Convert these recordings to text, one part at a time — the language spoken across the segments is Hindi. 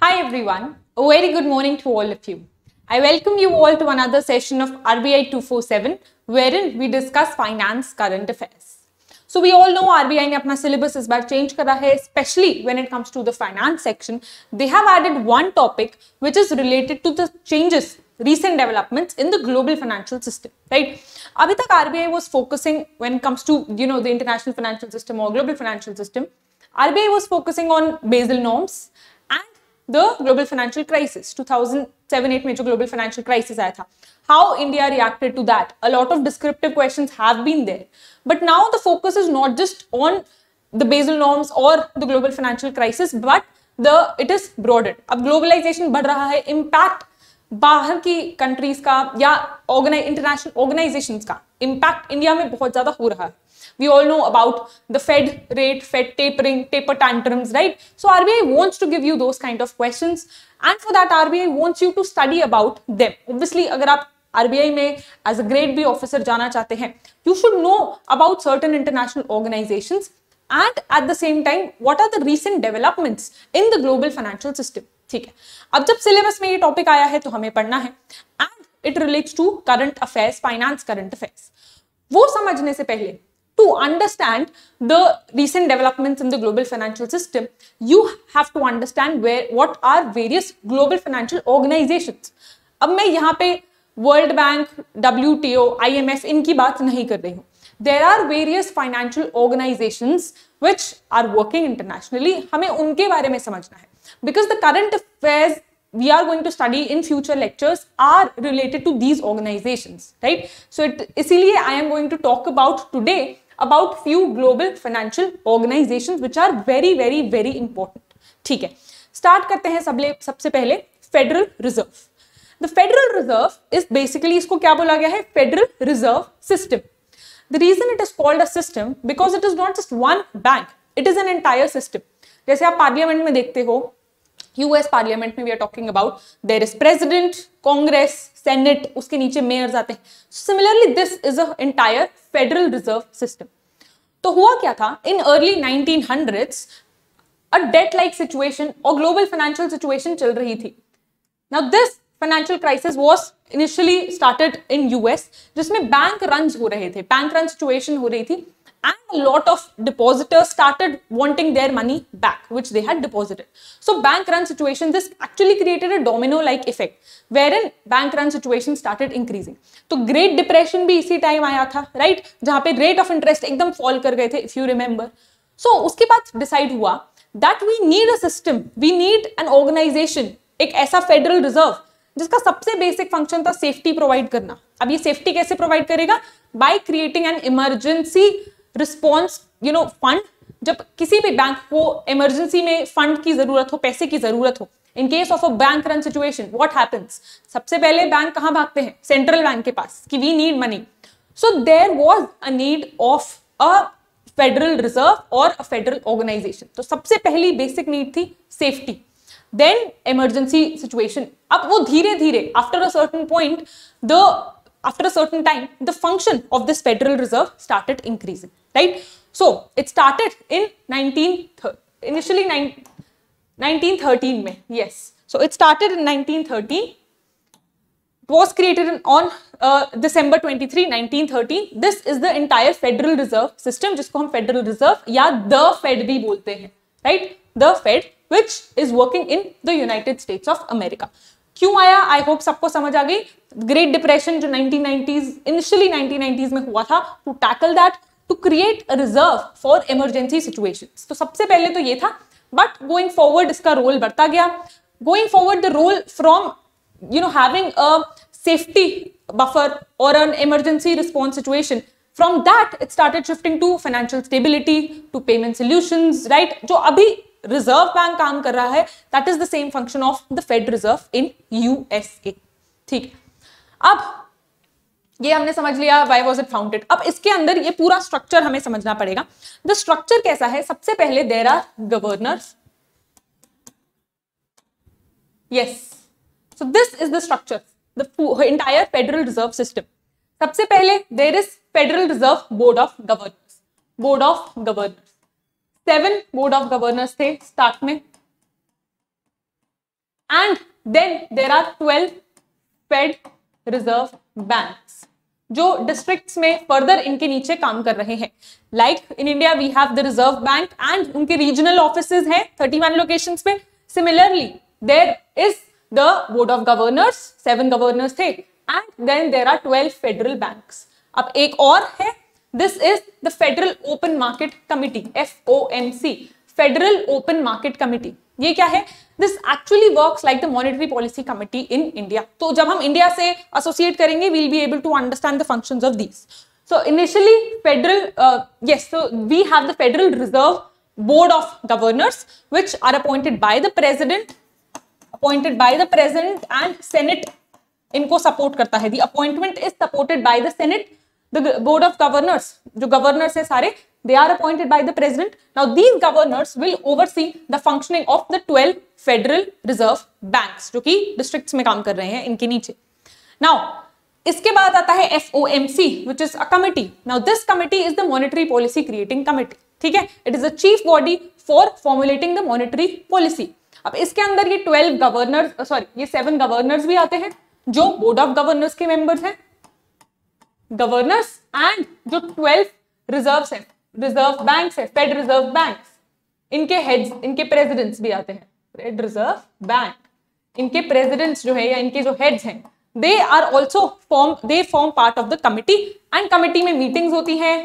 Hi everyone, a very good morning to all of you. I welcome you all to another session of RBI 247 wherein we discuss finance current affairs. So we all know RBI ने अपना syllabus is बार change करा है especially when it comes to the finance section. They have added one topic which is related to the changes recent developments in the global financial system, right? Abhi tak RBI was focusing when it comes to, you know, the international financial system or global financial system. RBI was focusing on Basel norms the global financial crisis 2007-8 में जो ग्लोबल फाइनेंशियल क्राइसिस आया था how India reacted to that a lot of descriptive question have been there but now the focus is not just on the Basel norms और the global financial crisis but the it is broadened अब ग्लोबलाइजेशन बढ़ रहा है इम्पैक्ट बाहर की कंट्रीज का या इंटरनेशनल ऑर्गेनाइजेशन का इम्पैक्ट इंडिया में बहुत ज्यादा हो रहा है We all know about the Fed rate, Fed tapering, taper tantrums, right? So RBI wants to give you those kind of questions. And for that, RBI wants you to study about them. Obviously, agar aap RBI mein as a grade B officer jana chahte hain, you should know about certain international organizations and at the same time, what are the recent developments in the global financial system. Now, when syllabus mein topic aaya hai, to hume padna hai. And it relates to current affairs, finance current affairs. Wo samajhne se pehle, to understand the recent developments in the global financial system, you have to understand where what are various global financial organizations. अब मैं यहाँ पे World Bank, WTO, IMF इनकी बात नहीं कर रही हूँ There are various financial organizations which are working internationally. हमें उनके बारे में समझना है Because the current affairs we are going to study in future lectures are related to these organizations right so it isliye i am going to talk about today about few global financial organisation which are very very very important ठीक है स्टार्ट करते हैं सबले सबसे पहले Federal Reserve the Federal Reserve is basically इसको क्या बोला गया है Federal Reserve system the reason it is called a system because it is not just one bank it is an entire system जैसे आप पार्लियामेंट में देखते हो यूएस पार्लियामेंट में we are talking about there is president Congress Senate उसके नीचे मेयर आते हैं similarly this is entire Federal Reserve system तो हुआ क्या था in early nineteen 1900s a debt like situation और ग्लोबल फाइनेंशियल सिचुएशन चल रही थी now this financial crisis was initially started in US जिसमें बैंक रन हो रहे थे बैंक रन सिचुएशन हो रही थी and a lot of depositors started wanting their money back which they had deposited so bank run situations this actually created a domino like effect wherein bank run situation started increasing so great depression bhi isi time aaya tha right? jahan pe rate of interest ekdam fall kar gaye the if you remember so uske baad decide hua that we need a system we need an organization ek aisa federal reserve जिसका सबसे बेसिक फंक्शन था सेफ्टी प्रोवाइड करना अब ये सेफ्टी कैसे प्रोवाइड करेगा by creating an emergency response you know fund जब किसी भी बैंक को इमरजेंसी में फंड की जरूरत हो पैसे की जरूरत हो in case of a bank run situation what happens सबसे पहले बैंक कहां भागते हैं सेंट्रल बैंक के पास कि we need money so there was a need of a Federal Reserve और अ फेडरल ऑर्गेनाइजेशन तो सबसे पहली बेसिक नीड थी सेफ्टी देन इमरजेंसी सिचुएशन अब वो धीरे धीरे after a certain point the after a certain time the function of this Federal Reserve started increasing right? So it started in 19, initially 19, 1913 में, yes. So it started in 1913. It was created on uh, December 23, 1913. This is the entire Federal Reserve system जिसको हम Federal Reserve या the Fed भी बोलते हैं, right? The Fed which is working in the United States of America. क्यों आया आई होप सबको समझ आ गई ग्रेट डिप्रेशन जो 1990s इनिशियली 1990s में हुआ था to tackle that to create reserve for emergency situation तो सबसे पहले तो ये था बट गोइंग फॉरवर्ड इसका रोल बढ़ता गया going forward the role from you know having a safety buffer और an emergency response situation from that it started shifting to financial stability to payment solution right जो अभी रिजर्व बैंक काम कर रहा है that is the same function of the fade reserve in USA ठीक अब ये हमने समझ लिया वाई वॉज इट फाउंटेड अब इसके अंदर ये पूरा स्ट्रक्चर हमें समझना पड़ेगा द स्ट्रक्चर कैसा है सबसे पहले there are governor yes so this is the structure the entire Federal Reserve system सबसे पहले there is Federal Reserve board of governors board of governors seven board of governors थे स्टार्ट में and then there are twelve Fed Reserve banks जो डिस्ट्रिक्ट्स में फर्दर इनके नीचे काम कर रहे हैं like in India we have the Reserve Bank and उनके रीजनल ऑफिस हैं थर्टी वन लोकेशन पे similarly there is the board of governors seven governors थे and then there are twelve federal bank अब एक और है this is the Federal Open Market Committee F O M C Federal Open Market Committee ये क्या है this actually works like the monetary policy committee in India तो जब हम इंडिया से एसोसिएट करेंगे be be able to understand the of of these so initially federal uh, yes so we have the federal reserve board of governors which are appointed by the president appointed by the president and senate इनको सपोर्ट करता है the appointment is supported by the Senate the board of governors जो गवर्नर्स है सारे They are appointed by the president. Now, these governors will oversee the functioning of the 12 Federal Reserve banks जो कि डिस्ट्रिक्ट्स में काम कर रहे हैं इनके नीचे नाउ इसके बाद आता है F O M C which is a committee now this committee is the monetary policy creating committee ठीक है it is a chief body for formulating the monetary policy अब इसके अंदर ये ट्वेल्व गवर्नर्स सॉरी ये सेवन गवर्नर्स भी आते हैं जो बोर्ड ऑफ गवर्नर्स के मेंबर्स हैं गवर्नर्स एंड जो ट्वेल्व रिजर्व्स हैं रिजर्व बैंक है फेड रिजर्व बैंक इनके हेड्स इनके प्रेसिडेंट्स भी आते हैं फेड रिजर्व बैंक इनके प्रेसिडेंट्स जो है या इनके जो हेड्स हैं they are also form they form part of the committee and committee में मीटिंग्स होती हैं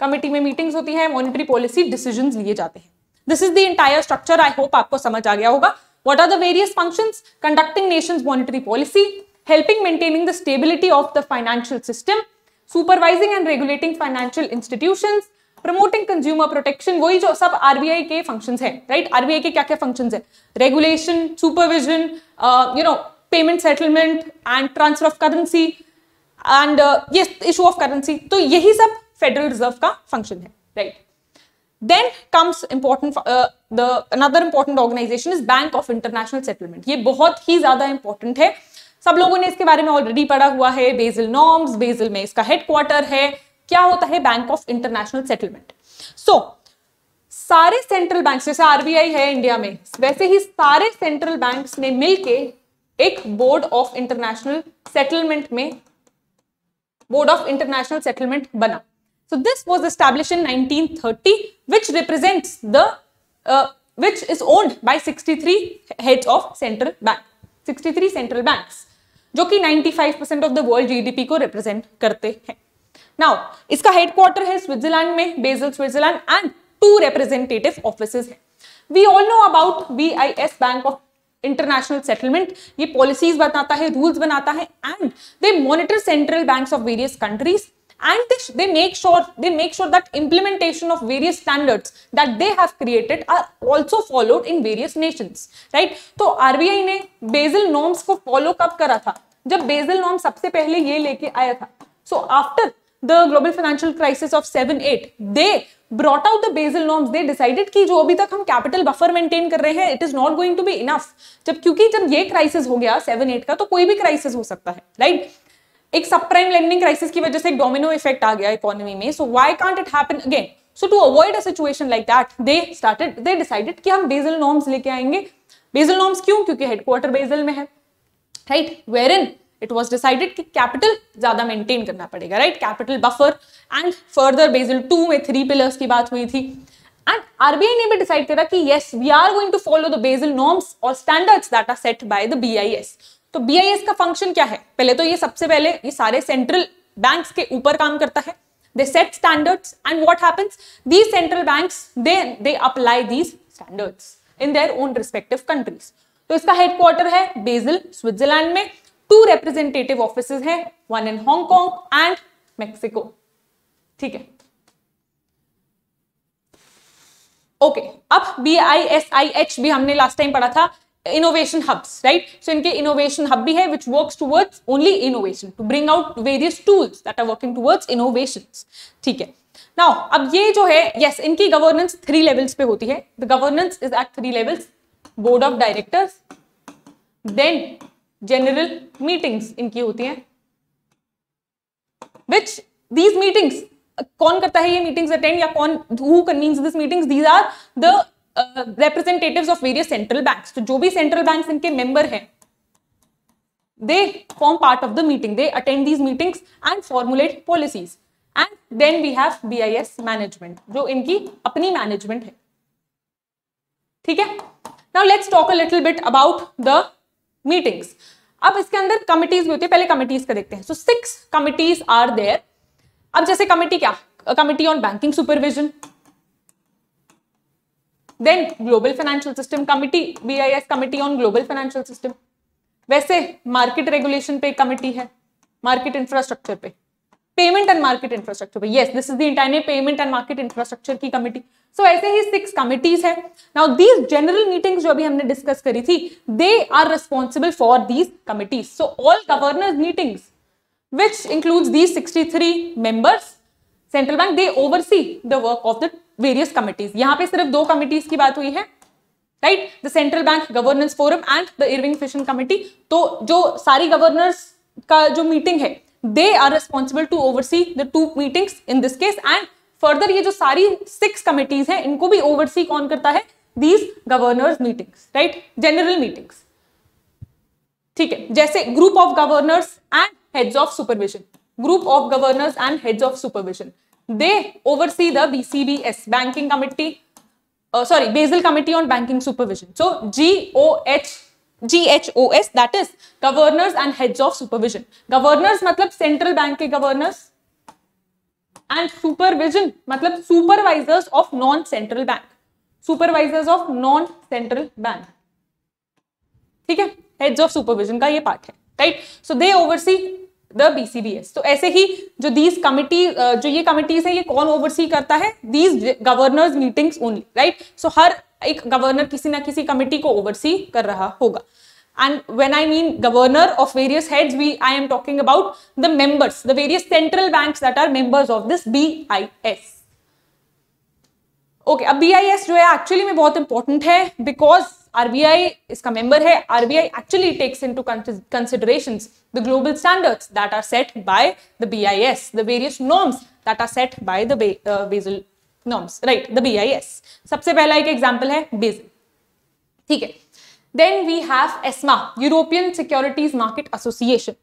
कमिटी में मीटिंग्स होती हैं मॉनिटरी पॉलिसी डिसीजन लिए जाते हैं this is the entire structure I hope आपको समझ आ गया होगा what are the various function conducting nation monetary policy helping maintaining the stability of the financial system supervising and regulating financial institution promoting consumer protection वही जो सब आरबीआई के फंक्शन है राइट आरबीआई के क्या क्या फंक्शन है regulation supervision you know payment settlement and transfer of currency and ये इशू ऑफ करेंसी तो यही सब फेडरल रिजर्व का फंक्शन है right then comes important the another important organisation is Bank of international settlement ये बहुत ही ज्यादा इंपॉर्टेंट है uh, सब लोगों ने इसके बारे में ऑलरेडी पढ़ा हुआ है बेजिल नॉर्म्स बेजिल में इसका हेडक्वार्टर है क्या होता है Bank of international Settlement so सारे सेंट्रल बैंक जैसे आरबीआई है इंडिया में वैसे ही सारे सेंट्रल बैंक ने मिलकर एक बोर्ड ऑफ इंटरनेशनल सेटलमेंट में बोर्ड ऑफ इंटरनेशनल सेटलमेंट बना so this was establish in 1930 which represents the which is owned by 63 heads of central bank 63 central banks जो कि 95 percent of the world GDP को रिप्रेजेंट करते हैं नाउ इसका हेडक्वार्टर है स्विट्जरलैंड में Basel Switzerland and two representative office है we all know about B bank of international settlement ये पॉलिसीज बनाता है रूल्स बनाता है and they monitor central banks of various countries and they, they make sure they make sure that implementation of various standards that they have created are also followed in various nations right तो आरबीआई ने बेजल नॉर्म्स को फॉलो कब करा था जब बेजल नॉर्म सबसे पहले ये लेके आया था so after the global financial crisis of seven eight they brought out the Basel norms they decided कि जो अभी तक हम कैपिटल बफर मेंटेन कर रहे हैं it is not going to be enough जब क्योंकि जब ये क्राइसिस हो गया सेवन एट का तो कोई भी क्राइसिस हो सकता है राइट right? एक सबप्राइम लेंडिंग क्राइसिस की वजह से एक डोमिनो इफेक्ट आ गया इकोनॉमी में so why can't it happen again so to avoid a situation like that they started they decided कि हम बेजल नॉर्म्स लेके आएंगे बेजल नॉर्म्स क्यों क्योंकि हेडक्वार्टर बेजल में है right where in it was decided कि कैपिटल ज्यादा मेंटेन करना पड़ेगा right capital buffer and further Basel two में थ्री पिलर्स की बात हुई थी एंड आरबीआई ने भी डिसाइड करा कि yes we are going to follow the Basel norms और standards that are set by the BIS तो बीआईएस का फंक्शन क्या है पहले तो ये सबसे पहले ये सारे सेंट्रल बैंक्स के ऊपर काम करता है they set standards and what happens these central banks they they apply these standards in their own respective countries तो इसका हेडक्वार्टर है बेजल स्विट्जरलैंड में टू रिप्रेजेंटेटिव ऑफिस है one in Hong Kong and Mexico ठीक है ओके okay, अब B I S I H भी हमने लास्ट टाइम पढ़ा था innovation hubs, right? So इनके innovation hub भी है which works towards only innovation to bring out various tools that are working towards innovations. ठीक है Now, अब ये जो है yes, इनकी governance three levels पे होती है The governance is at three levels. Board of directors, then general meetings इनकी होती हैं which these meetings कौन करता है ये मीटिंग्स अटेंड या कौन who convenes this meetings these are the representatives of various central banks तो जो भी सेंट्रल बैंक्स इनके मेंबर हैं they form part of the meeting they attend these meetings and formulate policies and then we have BIS management जो इनकी अपनी मैनेजमेंट है ठीक है now let's talk a little bit about the meetings अब इसके अंदर कमिटीज भी होती है पहले कमिटीज का देखते हैं so six committees are there अब जैसे कमिटी क्या committee on banking supervision then global financial system committee B I S committee on global financial system वैसे मार्केट रेगुलेशन पे कमिटी है मार्केट इंफ्रास्ट्रक्चर पे पेमेंट एंड मार्केट इंफ्रास्ट्रक्चर पे yes this is the entire payment and market infrastructure की कमिटी सो so, ऐसे ही सिक्स कमिटीज है नाउ दीज जनरल मीटिंग जो अभी हमने डिस्कस करी थी they are responsible for these committees so all governors meetings include these sixty three members central bank they oversee the work of the various committees यहां पे सिर्फ दो कमिटीज की बात हुई है right the central bank governance forum and the Irving Fisher committee तो जो सारी गवर्नर्स का जो मीटिंग है they are responsible to oversee the two meetings in this case and further ये जो सारी सिक्स कमिटीज हैं इनको भी ओवरसी कौन करता है these governors meetings right general meetings ठीक है जैसे group of governors and heads of supervision group of governors and heads of supervision They oversee the BCBS, Banking Committee, uh, sorry, Basel Committee on Banking Supervision. So GOH, GHOS, that is Governors and Heads of Supervision. Governors मतलब Central Bank के Governors and Supervision मतलब Supervisors of Non-Central Bank. Supervisors of Non-Central Bank. ठीक है हेड्स ऑफ सुपरविजन का ये पार्ट है right so they oversee the BCBS तो ऐसे ही जो दीज कमिटी uh, जो ये कमिटीज है ये कौन ओवरसी करता है these governors meetings only right so हर एक गवर्नर किसी ना किसी कमिटी को ओवरसी कर रहा होगा and when i mean governor of various heads we i am talking about the members the various central banks that are members of this bis okay okay, अब बी आई एस जो है एक्चुअली में बहुत इंपॉर्टेंट है बिकॉज आरबीआई इसका मेंबर है RBI actually takes into consideration the global standards that are set by the B the various norms that are set by the Basel norms right the B सबसे पहला एक एग्जाम्पल है बेजल ठीक है then we have ESMA European securities market association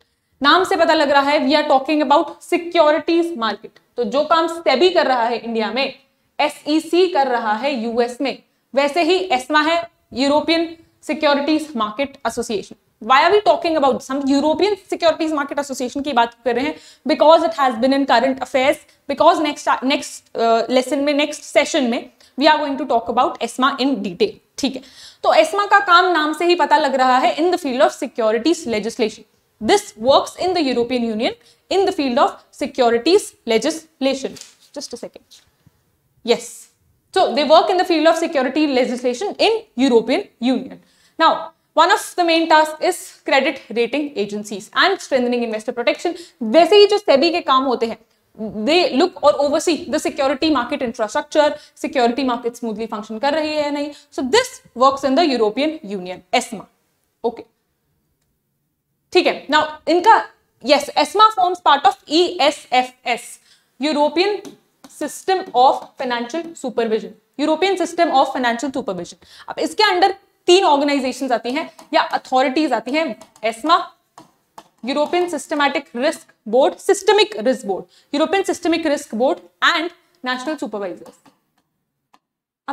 नाम से पता लग रहा है we are talking about securities market तो जो काम सेबी कर रहा है इंडिया में एसई e कर रहा है यूएस में वैसे ही एसमा है European Securities Market Association. Why are we talking about some European Securities Market Association की बात कर रहे हैं Because it has been in current affairs. Because next next uh, lesson में next session में we are going to talk about ESMA in detail. ठीक है तो एस्मा का काम नाम से ही पता लग रहा है in the field of securities legislation this works in the European union in the field of securities legislation just a second yes So they work in the field of security legislation in European Union. Now, one of the main tasks is credit rating agencies and strengthening investor protection. They look or oversee the security market infrastructure, security market smoothly function. Kar rahi hai so this works in the European Union, ESMA. Okay. Hai. Now, inka, yes, ESMA forms part of ESFS, European system of financial supervision European system of financial supervision अब इसके अंडर तीन ऑर्गेनाइजेशन आती हैं या अथॉरिटीज आती हैं ESMA European systematic risk board systemic risk board European systemic risk board and national supervisors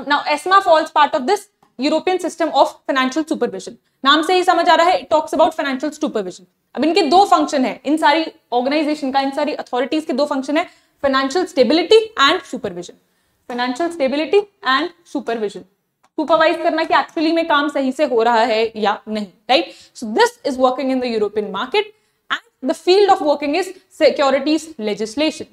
now esma falls part of this European system of financial supervision नाम से ही समझ आ रहा है it talks about financial supervision अब इनके दो फंक्शन है इन सारी ऑर्गेनाइजेशन का इन सारी अथॉरिटीज के दो फंक्शन है financial stability and supervision financial stability and supervision supervise करना कि एक्चुअली में काम सही से हो रहा है या नहीं right so this is working in the European market and the field of working is securities legislation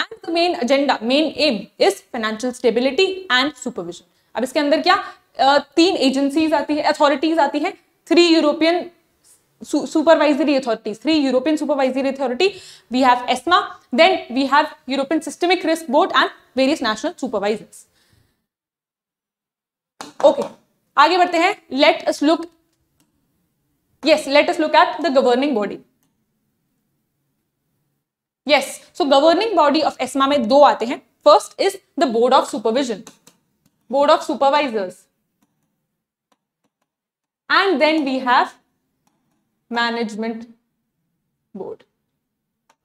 and the main agenda main aim is financial stability and supervision अब इसके अंदर क्या uh, तीन एजेंसीज आती है अथॉरिटीज आती है three European supervisory authority three European supervisory authority we have ESMA then we have European systemic risk board and various national supervisors okay आगे बढ़ते हैं let us look yes let us look at the governing body yes so governing body of ESMA में दो आते हैं first is the board of supervision board of supervisors and then we have management board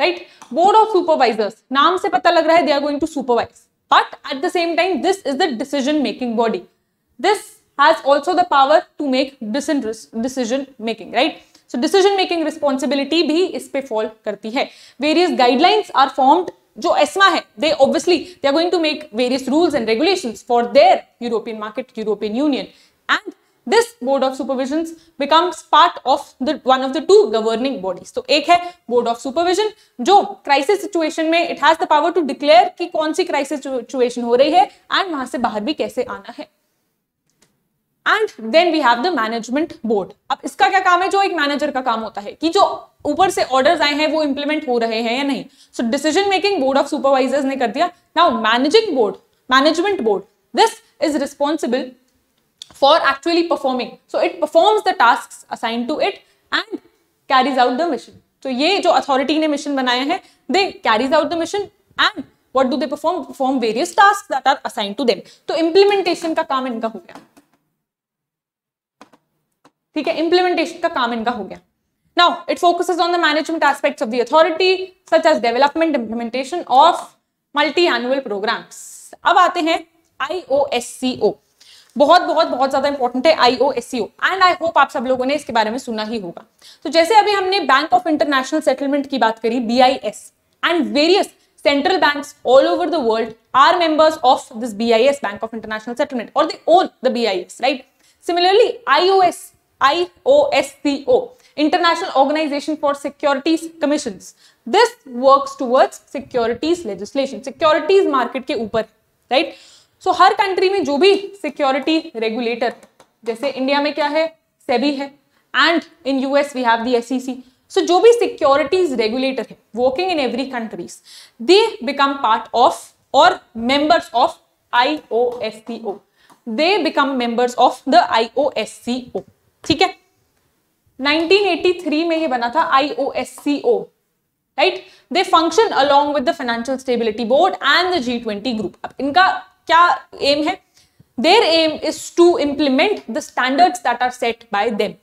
right board of supervisors नाम से पता लग रहा है they are going to supervise but at the same time this is the decision making body this has also the power to make decision making right so decision making responsibility भी इस पे फॉल करती है वेरियस गाइडलाइंस आर फॉर्म्ड जो एसमा है they obviously they are going to make various rules and regulation for their European market European union and this board of supervision becomes part of the one of the two governing bodies तो एक है बोर्ड ऑफ सुपरविजन जो क्राइसिस सिचुएशन में it has the power to declare कि कौन सी क्राइसिस सिचुएशन हो रही है एंड वहां से बाहर भी कैसे आना है and then we have the management board अब इसका क्या काम है जो एक मैनेजर का काम होता है कि जो ऊपर से ऑर्डर्स आए हैं वो इंप्लीमेंट हो रहे हैं या नहीं so decision making board of supervisors ने कर दिया now managing board management board this is responsible for actually performing. So it performs the tasks assigned to it and carries out the mission. So ye jo authority ne mission banaye hain they carries out the mission and what do they perform? Perform various tasks that are assigned to them. तो implementation ka kaam inka ho gaya theek hai implementation ka kaam inka ho gaya Now, it focuses on the management aspects of the authority, such as development, implementation of multi-annual programs. ab aate hain IOSCO. बहुत बहुत बहुत ज्यादा इंपॉर्टेंट है IOSCO and I hope आप सब लोगों ने इसके बारे में सुना ही होगा तो जैसे अभी हमने बैंक ऑफ इंटरनेशनल सेटलमेंट की बात करी B I S and various central bank all over the world are members of this B I S bank of international settlement और they own the B I S right similarly I O O international organization for securities commission this work towards securities legislation securities market के ऊपर right? सो so, हर कंट्री में जो भी सिक्योरिटी रेगुलेटर जैसे इंडिया में क्या है सेबी है and in US we have the C so जो भी सिक्योरिटीज रेगुलेटर है working in every countries they become part of और members of O they become members of the O ठीक है 1983 में ये बना था O right they function along with the financial stability board and the G twenty group अब इनका क्या एम है their aim is to implement the standards that are set by them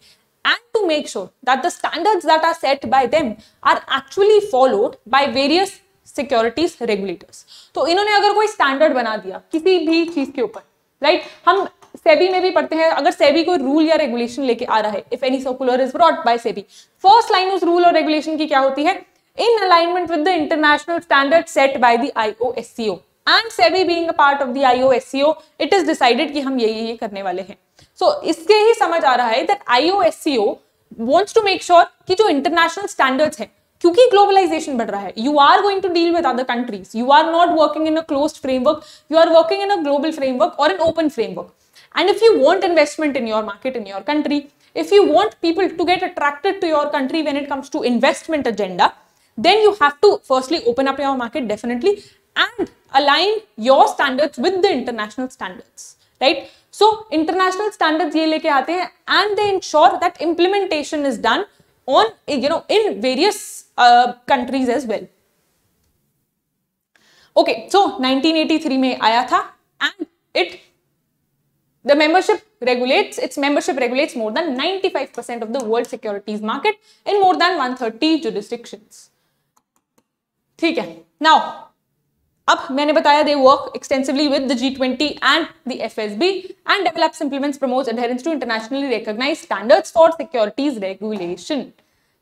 and to make sure that the standards that are set by them are actually followed by various securities regulators तो इन्होंने अगर कोई स्टैंडर्ड बना दिया किसी भी चीज के ऊपर राइट right? हम सेबी में भी पढ़ते हैं अगर सेबी कोई रूल या रेगुलेशन लेके आ रहा है if any circular is brought by SEBI first line उस रूल और रेगुलेशन की क्या होती है in alignment with the international standard set by the IOSCO and SEBI being a part of the IOSCO it is decided कि हम ये ये करने वाले हैं सो so, इसके ही समझ आ रहा है that IOSCO wants to make sure कि जो इंटरनेशनल स्टैंडर्ड्स हैं क्योंकि ग्लोबलाइजेशन बढ़ रहा है you are going to deal with other countries you are not working in a close framework you are working in a global framework और an open framework and if you want investment in your market in your country if you want people to get attracted to your country when it comes to investment agenda then you have to firstly open up your market definitely and align your standards with the international standards, right? So international standards and they ensure that implementation is done on, you know, in various uh, countries as well. Okay, so 1983 में and it the membership regulates its membership regulates more than 95% of the world securities market in more than 130 jurisdictions. ठीक Now अब मैंने बताया they work extensively with the G twenty and the F S B and develops implements promote adherence to internationally recognize standards for securities regulation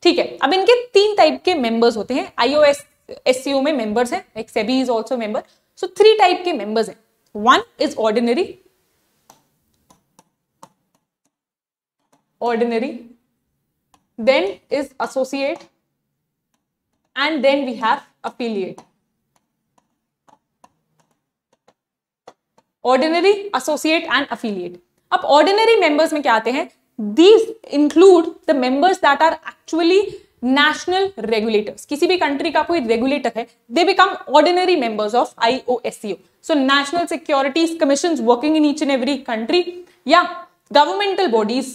ठीक है अब इनके तीन टाइप के मेंबर्स होते हैं आईओ एस आईओएस एससीओ में मेंबर्स हैं एक SEBI is also member so three type के मेंबर्स हैं one is ordinary ordinary then is associate and then we have affiliate ordinary associate and affiliate अब ऑर्डिनरी मेंबर्स में क्या आते हैं these include the members that are actually national regulators किसी भी कंट्री का कोई रेगुलेटर है they become ordinary members of IOSCO so national securities commission working in each and every country या governmental bodies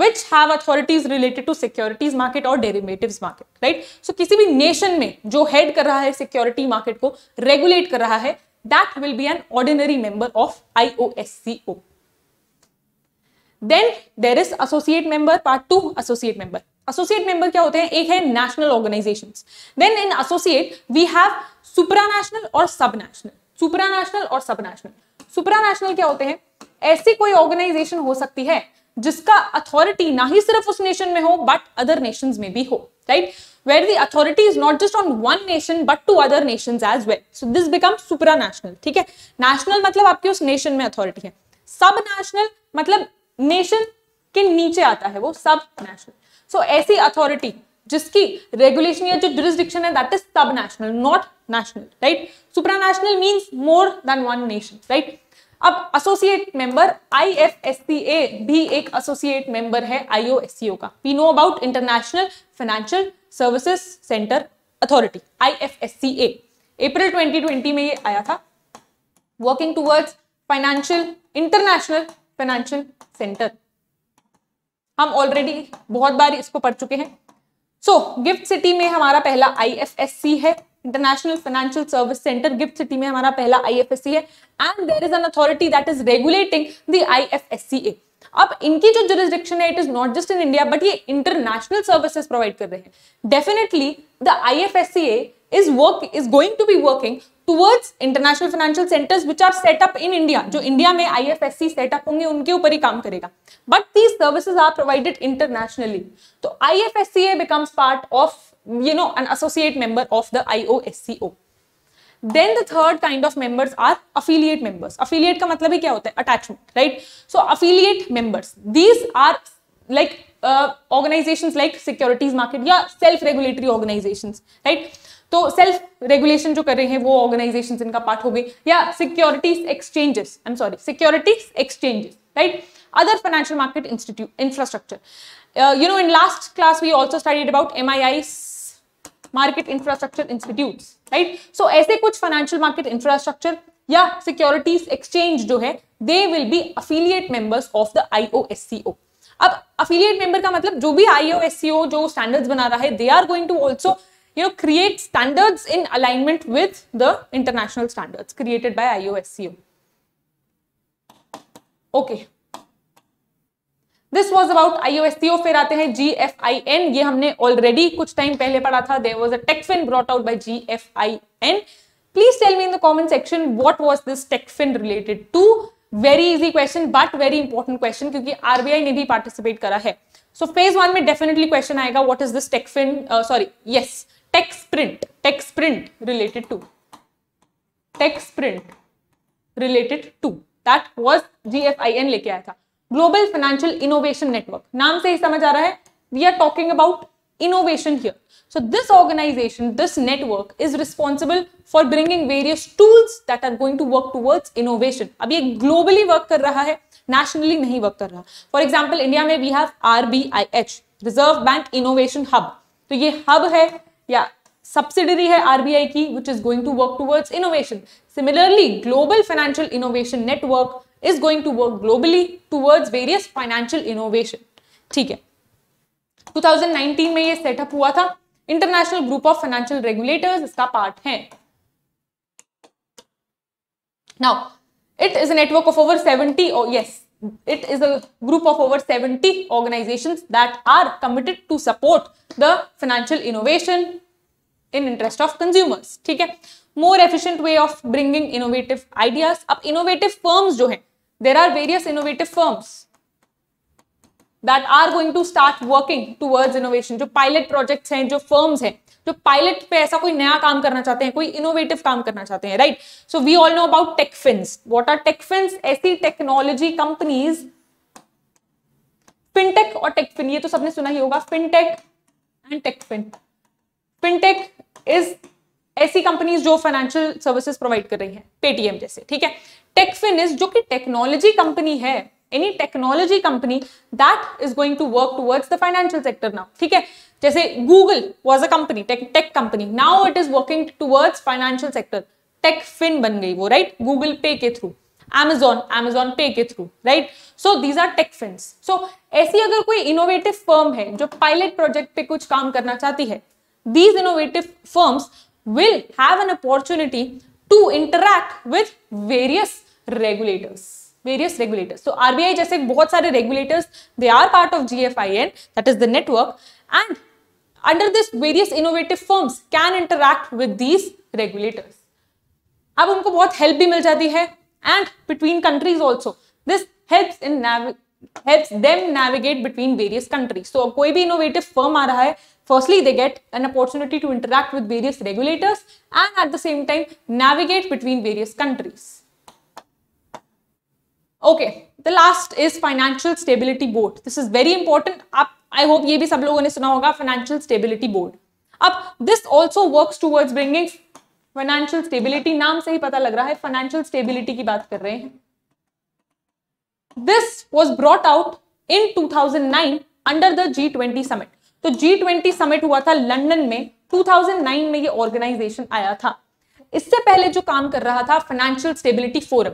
which have authorities related to securities market or derivatives market right so किसी भी nation में जो head कर रहा है security market को regulate कर रहा है that will be an ordinary member of IOSCO. Then there is associate member, part two associate member. Associate member क्या होते हैं एक है national organization Then in associate we have supranational or subnational. Supranational supranational और सब नेशनल क्या होते हैं ऐसी कोई ऑर्गेनाइजेशन हो सकती है जिसका अथॉरिटी ना ही सिर्फ उस नेशन में हो बट अदर नेशंस में भी हो right right? where the authority is not just on one nation but to other nations as well. So this becomes supranational. theek hai national matlab aapke us nation mein authority है subnational matlab nation के नीचे आता है वो subnational. So aisi authority जिसकी रेगुलेशन या जो जुरिस्डिक्शन है that is subnational not national right supranational means more than one nation right अब associate member I F S C A भी एक एसोसिएट मेंबर है आईओएससीओ का we know about international financial services centre authority I F S C A April 2020 में ये आया था working towards financial international financial centre हम ऑलरेडी बहुत बार इसको पढ़ चुके हैं सो गिफ्ट सिटी में हमारा पहला सी है international financial service centre GIFT City में हमारा पहला सी है and there is an authority that is regulating the A अब इनकी जो जुरिस्डिक्शन है it is not just in India but ये इंटरनेशनल सर्विसेज प्रोवाइड कर रहे हैं definitely the I is work is going to be working towards international financial centres which are setup in India जो इंडिया में I F S C setup होंगे उनके ऊपर ही काम करेगा but these services are provided internationally तो I F S C A becomes part of you know an associate member of the I O S C O then the third kind of members are affiliate members affiliate का मतलब ही क्या होता है attachment right so affiliate members these are like organizations like securities market या सेल्फ रेगुलेटरी ऑर्गेनाइजेशंस राइट तो सेल्फ रेगुलेशन जो कर रहे हैं वो ऑर्गेनाइजेशन इनका पार्ट हो गई या securities exchanges I am sorry securities exchanges right other financial market institute infrastructure uh, you know in last class we also studied about miis market infrastructure institutes right so ऐसे कुछ फाइनेंशियल मार्केट इंफ्रास्ट्रक्चर या सिक्योरिटीज एक्सचेंज जो है they will be affiliate members of the IOSCO अब अफिलियट मेंबर का मतलब जो भी आईओएससीओ जो स्टैंडर्ड्स बना रहा है they are going to also you know create standards in alignment with the international standards created by IOSCO okay this was about IOSCO फिर आते हैं जी एफ आई एन ये हमने ऑलरेडी कुछ टाइम पहले पढ़ा था there was a TechFin brought out by G F I N please tell me in the comment section what was this TechFin related to very easy question but very important question क्योंकि आरबीआई ने भी पार्टिसिपेट करा है सो फेज वन में डेफिनेटली क्वेश्चन आएगा what is this TechFin sorry yes TechSprint TechSprint related to TechSprint related to that was G F I N लेके आया था ग्लोबल फाइनेंशियल इनोवेशन नेटवर्क नाम से ही समझ आ रहा है we are talking about innovation here so this organisation this network is responsible for bringing various tools that are going to work towards innovation अब ये ग्लोबली वर्क कर रहा है नेशनली नहीं वर्क कर रहा फॉर एग्जाम्पल इंडिया में we have R B I H reserve bank innovation hub तो ये हब है या सब्सिडरी है आरबीआई की which is going to work towards innovation similarly global financial innovation network is going to work globally towards various financial innovation. ठीक है 2019 में ये सेटअप हुआ था international group of financial regulators इसका पार्ट है now it is a network of over 70 और yes it is a group of over 70 organizations that are committed to support the financial innovation in interest of consumers ठीक है more efficient way of bringing innovative ideas अब innovative firms जो हैं there are various innovative firms that are going to start working towards innovation jo pilot projects hain jo firms hain jo pilot pe aisa koi naya kaam karna chahte hain koi innovative kaam karna chahte hain right so we all know about techfins what are techfins aisi technology companies fintech और techfin ye to sabne suna hi hoga fintech and techfin fintech is ऐसी कंपनीज जो फाइनेंशियल सर्विसेज प्रोवाइड कर रही है पेटीएम जैसे ठीक है टेकफिन जो कि टेक्नोलॉजी कंपनी है any technology company that is going to work towards the financial sector now ठीक है जैसे Google was a company tech company now it is working towards financial sector tech fin बन गई वो राइट गूगल पे के थ्रू Amazon, Amazon Pay के through right so these are tech techfin so ऐसी अगर कोई इनोवेटिव फर्म है जो पायलट प्रोजेक्ट पे कुछ काम करना चाहती है these innovative firms will have an opportunity to interact with various regulators. various regulators. So RBI जैसे bahut sare regulators, they are part of GFIN, that is the network, and under this various innovative firms can interact with these regulators. ab unko bahut help bhi mil jati hai and between countries also this helps in helps them navigate between various countries. So koi bhi innovative firm aa raha hai Firstly, they get an opportunity to interact with various regulators and at the same time navigate between various countries. Okay, the last is Financial Stability Board. This is very important. I hope ये भी सब लोगों ने सुना होगा Financial Stability Board. अब this also works towards bringing financial stability. नाम से ही पता लग रहा है financial stability की बात कर रहे हैं. This was brought out in 2009 under the G20 summit. तो जी ट्वेंटी समिट हुआ था लंदन में 2009 में ये ऑर्गेनाइजेशन आया था इससे पहले जो काम कर रहा था फाइनेंशियल स्टेबिलिटी फोरम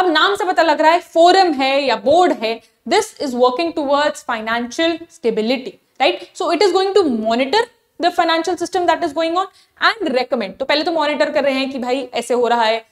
अब नाम से पता लग रहा है फोरम है या बोर्ड है this is working towards financial stability right so it is going to monitor the financial system that is going on and recommend तो पहले तो मॉनिटर कर रहे हैं कि भाई ऐसे हो रहा है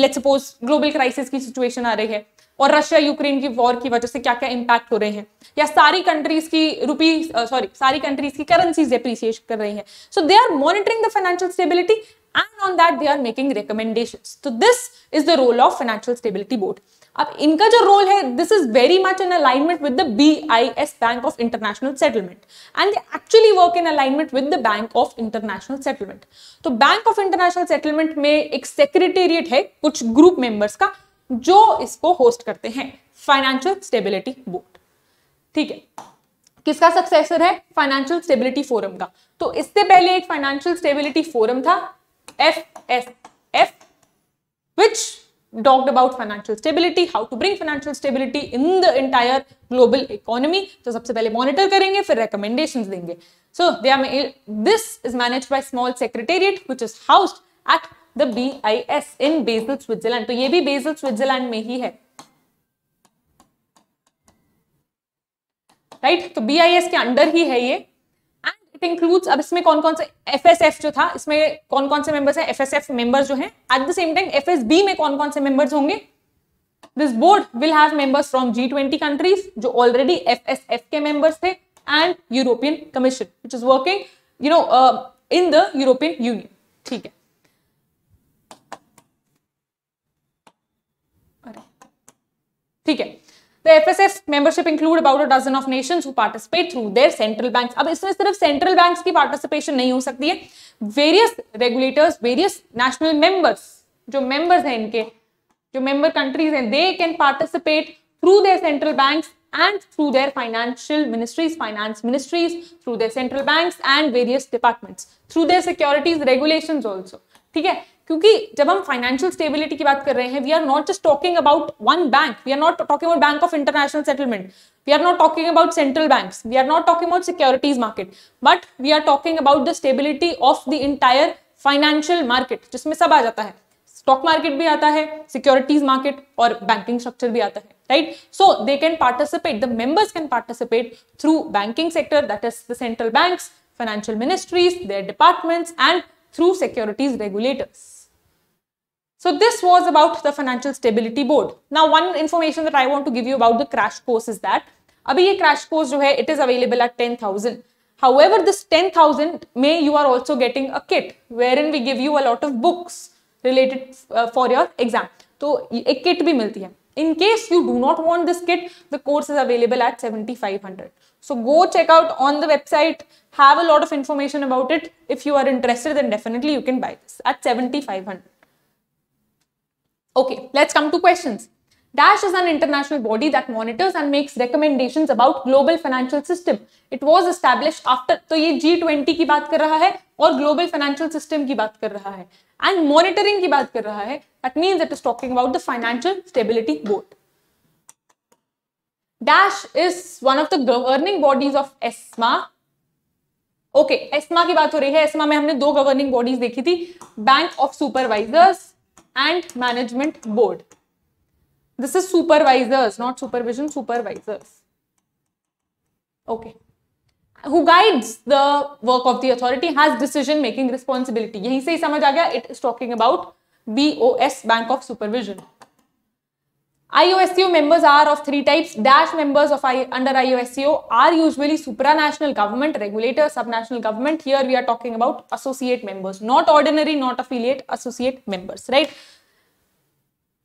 लेट्स सपोज ग्लोबल क्राइसिस की सिचुएशन आ रही है और रशिया यूक्रेन की वॉर की वजह से क्या क्या इम्पैक्ट हो रहे हैं या सारी कंट्रीज की रुपी सॉरी uh, सारी कंट्रीज की करेंसीज एप्रिसिएट कर रही हैं so they are monitoring the financial stability and on that they are making recommendation तो this is the role of financial stability board अब इनका जो रोल है this is very much in alignment with the B I S bank of international settlement and they actually work in alignment with the bank of international settlement तो बैंक ऑफ इंटरनेशनल सेटलमेंट में एक सेक्रेटेरिएट है कुछ ग्रुप मेंबर्स का जो इसको होस्ट करते हैं फाइनेंशियल स्टेबिलिटी बोर्ड ठीक है किसका सक्सेसर है फाइनेंशियल स्टेबिलिटी फोरम का तो इससे पहले एक फाइनेंशियल स्टेबिलिटी फोरम था F S F which talked about financial stability how to bring financial stability in the entire global economy तो सबसे पहले मॉनिटर करेंगे फिर रिकमेंडेशन देंगे so they this is manage by small secretariat which is housed at the B I S in Basel Switzerland तो ये भी बेजल स्विट्जरलैंड में ही है राइट right? तो बी आई एस के अंडर ही है ये एंड इट इंक्लूड्स अब इसमें कौन कौन से एफ एस एफ जो था इसमें कौन कौन से मेंबर्स हैं एफ एस एफ मेंबर्स जो हैं at the same time F S B में कौन कौन से मेंबर्स होंगे this board will have members from G twenty countries जो ऑलरेडी एफ एस एफ के मेंबर्स थे and European Commission which is working you know in the European Union ठीक है ठीक है The FSF membership include about a dozen of nations who participate through their central banks. अब इसमें सिर्फ central banks की participation नहीं हो सकती है Various regulators, various national members, जो members हैं इनके जो member countries हैं they can participate through their central banks and through their financial ministries, finance ministries, through their central banks and various departments, through their securities regulations also. ठीक है क्योंकि जब हम फाइनेंशियल स्टेबिलिटी की बात कर रहे हैं we are not just talking about one bank we are not talking about bank of international settlement we are not talking about central bank we are not talking about securities market but we are talking about the stability of the entire financial market जिसमें सब आ जाता है स्टॉक मार्केट भी आता है सिक्योरिटीज मार्केट और बैंकिंग स्ट्रक्चर भी आता है right so they can participate the members can participate through banking sector that is the central banks financial ministries their departments and through securities regulators So this was about the Financial Stability Board. Now one information that I want to give you about the crash course is that अभी ये crash course जो है it is available at 10,000. However, this 10,000 may you are also getting a kit wherein we give you a lot of books related uh, for your exam. तो a kit भी मिलती है. In case you do not want this kit, the course is available at 7500. So go check out on the website, have a lot of information about it. If you are interested, then definitely you can buy this at 7500. Okay, let's come to questions. DASH is an international body that monitors and makes recommendations about global financial system. It was established after तो ये G20 की बात कर रहा है और global financial system की बात कर रहा है and monitoring की बात कर रहा है. That means it is talking about the Financial Stability Board. DASH is one of the governing bodies of ESMA. Okay, ESMA की बात हो रही है. ESMA में हमने दो governing bodies देखी थी. Bank of Supervisors and management board this is supervisors not supervision supervisors okay who guides the work of the authority has decision making responsibility yahi se hi samajh aa gaya it is talking about bos bank of supervision IOSCO members are of three types. members of under IOSCO are usually supranational government, regulator, subnational government. Here we are talking about associate members, not ordinary, not affiliate, associate members, right?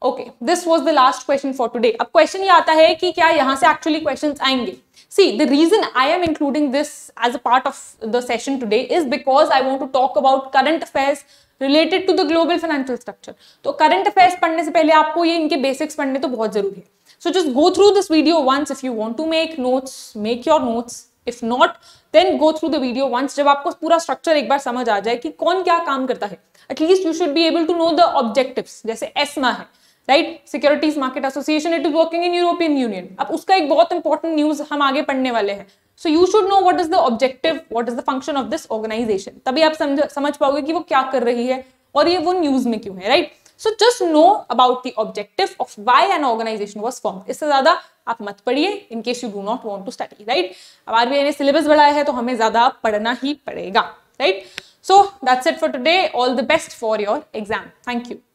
Okay, this was the last question for today. A question ye hai ki kya yahan se actually questions aayenge. See, the reason I am including this as a part of the session today is because I want to talk about current affairs, related to the global financial structure तो करंट अफेयर्स पढ़ने से पहले आपको ये इनके बेसिक्स पढ़ने तो बहुत जरूरी है so just go through this video once if you want to make notes make your notes if not then go through the video once जब आपको पूरा स्ट्रक्चर एक बार समझ आ जाए कि कौन क्या काम करता है at least you should be able to know the objective जैसे एसमा है right securities market association it is working in European Union अब उसका एक बहुत इंपॉर्टेंट न्यूज हम आगे पढ़ने वाले हैं so you should know what is the objective what is the function of this organisation तभी आप समझ समझ पाओगे कि वो क्या कर रही है और ये वो न्यूज में क्यों है right so just know about the objective of why an organisation was form इससे ज्यादा आप मत पढ़िए in case you do not want to study right अब आरबीआई ने सिलेबस बढ़ाया है तो हमें ज्यादा पढ़ना ही पड़ेगा right so that's it for today all the best for your exam thank you